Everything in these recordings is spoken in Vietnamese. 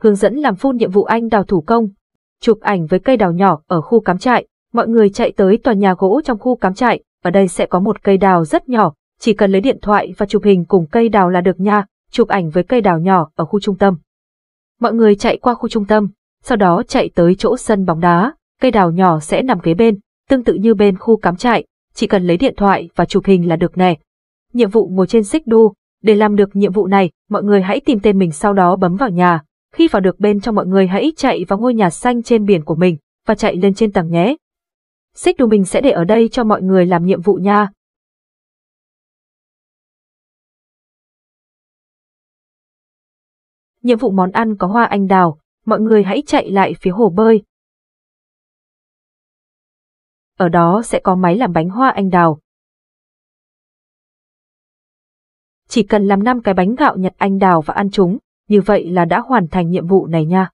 hướng dẫn làm phun nhiệm vụ anh đào thủ công. Chụp ảnh với cây đào nhỏ ở khu cắm trại, mọi người chạy tới tòa nhà gỗ trong khu cắm trại, ở đây sẽ có một cây đào rất nhỏ, chỉ cần lấy điện thoại và chụp hình cùng cây đào là được nha, chụp ảnh với cây đào nhỏ ở khu trung tâm. Mọi người chạy qua khu trung tâm, sau đó chạy tới chỗ sân bóng đá, cây đào nhỏ sẽ nằm kế bên, tương tự như bên khu cắm trại, chỉ cần lấy điện thoại và chụp hình là được nè. Nhiệm vụ ngồi trên xích đu, để làm được nhiệm vụ này, mọi người hãy tìm tên mình sau đó bấm vào nhà, khi vào được bên trong mọi người hãy chạy vào ngôi nhà xanh trên biển của mình, và chạy lên trên tầng nhé. Xích đu mình sẽ để ở đây cho mọi người làm nhiệm vụ nha. Nhiệm vụ món ăn có hoa anh đào, mọi người hãy chạy lại phía hồ bơi. Ở đó sẽ có máy làm bánh hoa anh đào. Chỉ cần làm 5 cái bánh gạo nhật anh đào và ăn chúng, như vậy là đã hoàn thành nhiệm vụ này nha.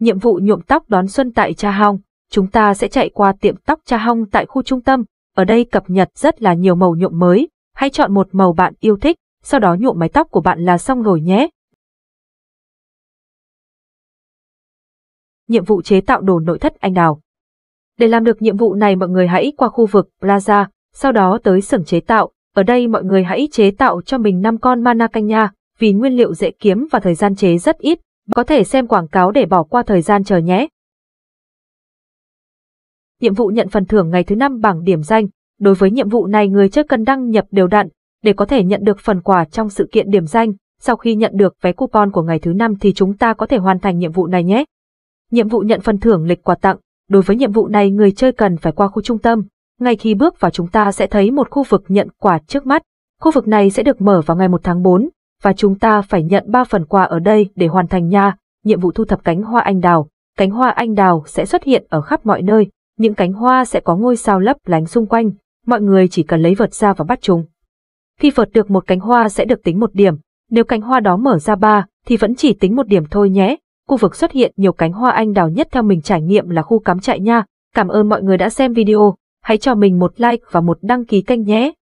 Nhiệm vụ nhuộm tóc đón xuân tại Cha Hong, chúng ta sẽ chạy qua tiệm tóc Cha Hong tại khu trung tâm, ở đây cập nhật rất là nhiều màu nhuộm mới, hãy chọn một màu bạn yêu thích, sau đó nhuộm mái tóc của bạn là xong rồi nhé. Nhiệm vụ chế tạo đồ nội thất anh đào. Để làm được nhiệm vụ này mọi người hãy qua khu vực plaza, sau đó tới xưởng chế tạo, ở đây mọi người hãy chế tạo cho mình 5 con mana canh nha, vì nguyên liệu dễ kiếm và thời gian chế rất ít, có thể xem quảng cáo để bỏ qua thời gian chờ nhé. Nhiệm vụ nhận phần thưởng ngày thứ năm bảng điểm danh. Đối với nhiệm vụ này người chơi cần đăng nhập đều đặn để có thể nhận được phần quà trong sự kiện điểm danh. Sau khi nhận được vé coupon của ngày thứ năm thì chúng ta có thể hoàn thành nhiệm vụ này nhé. Nhiệm vụ nhận phần thưởng lịch quà tặng. Đối với nhiệm vụ này người chơi cần phải qua khu trung tâm, ngay khi bước vào chúng ta sẽ thấy một khu vực nhận quà trước mắt. Khu vực này sẽ được mở vào ngày 1 tháng 4, và chúng ta phải nhận 3 phần quà ở đây để hoàn thành nha, nhiệm vụ thu thập cánh hoa anh đào. Cánh hoa anh đào sẽ xuất hiện ở khắp mọi nơi, những cánh hoa sẽ có ngôi sao lấp lánh xung quanh, mọi người chỉ cần lấy vật ra và bắt chúng. Khi vợt được một cánh hoa sẽ được tính một điểm, nếu cánh hoa đó mở ra ba thì vẫn chỉ tính một điểm thôi nhé. Khu vực xuất hiện nhiều cánh hoa anh đào nhất theo mình trải nghiệm là khu cắm trại nha. Cảm ơn mọi người đã xem video hãy cho mình một like và một đăng ký kênh nhé.